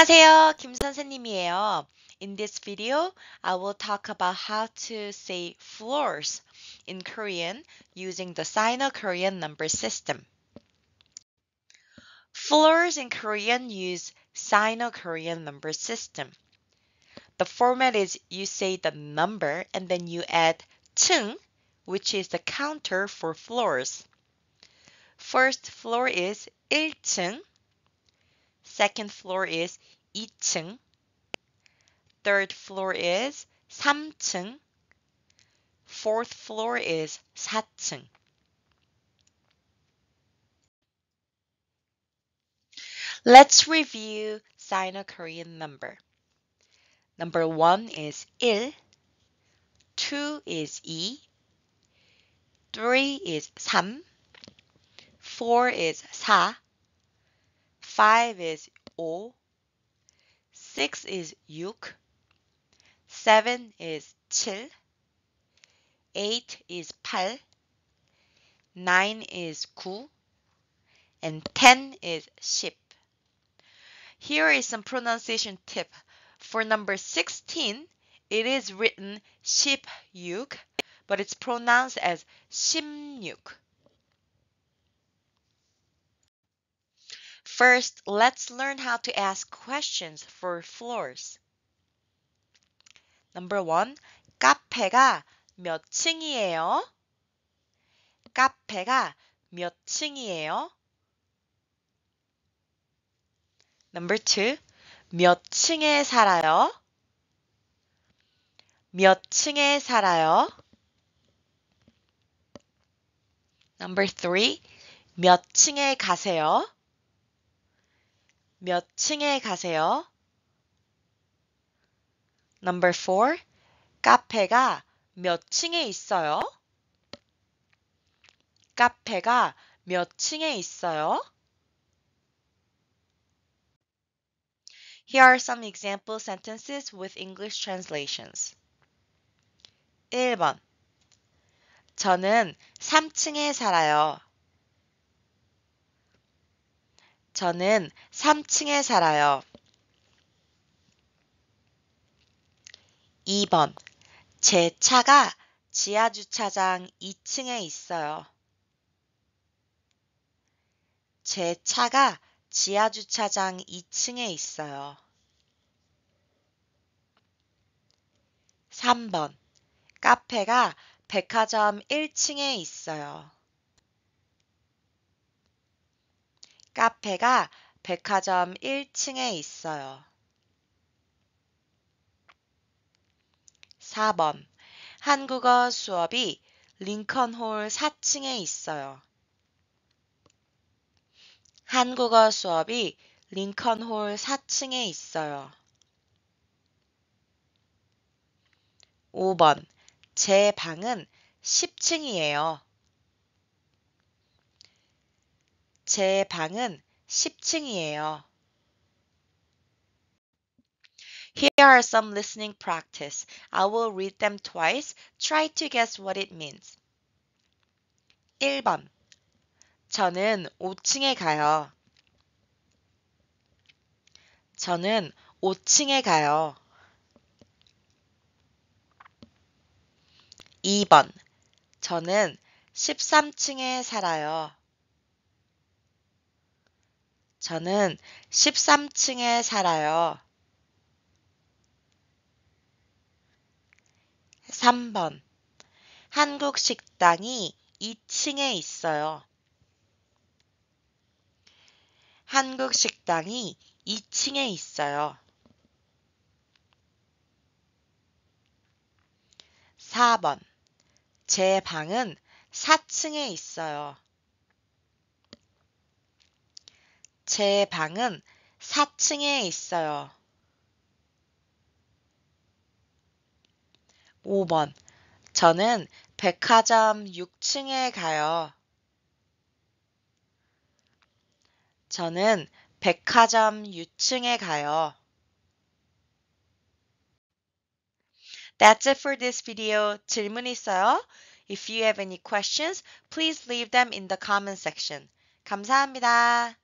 안녕하세요. 김 선생님이에요. In this video, I will talk about how to say floors in Korean using the Sino-Korean number system. Floors in Korean use Sino-Korean number system. The format is you say the number and then you add 층, which is the counter for floors. First floor is 1층, Second floor is 2층. Third floor is 3층. Fourth floor is 4층. Let's review Sino-Korean number. Number 1 is 1, 2 is 2, 3 is 3, 4 is 4, 5 is O, 6 is 6, 7 is 7, 8 is 8, 9 is 9, and 10 is 10. Here is some pronunciation tip. For number 16, it is written 16, but it's pronounced as 16. First, let's learn how to ask questions for floors. Number one, 카페가 몇 층이에요? 카페가 몇 층이에요? Number two, 몇 층에 살아요? 몇 층에 살아요? Number three, 몇 층에 가세요? 몇 층에 가세요? Number 4. 카페가 몇 층에 있어요? 카페가 몇 층에 있어요? Here are some example sentences with English translations. 1번 저는 3층에 살아요. 저는 3층에 살아요. 2번. 제 차가 지하주차장 2층에 있어요. 제 차가 지하주차장 2층에 있어요. 3번. 카페가 백화점 1층에 있어요. 카페가 백화점 1층에 있어요. 4번. 한국어 수업이 링컨홀 4층에 있어요. 한국어 수업이 링컨홀 4층에 있어요. 5번. 제 방은 10층이에요. 제 방은 10층이에요. Here are some listening practice. I will read them twice. Try to guess what it means. 1번. 저는 5층에 가요. 저는 5층에 가요. 2번. 저는 13층에 살아요. 저는 13층에 살아요. 3번. 한국 식당이 2층에 있어요. 한국 식당이 2층에 있어요. 4번. 제 방은 4층에 있어요. 제 방은 4층에 있어요. 5번. 저는 백화점 6층에 가요. 저는 백화점 6층에 가요. That's it for this video. 질문 있어요? If you have any questions, please leave them in the comment section. 감사합니다.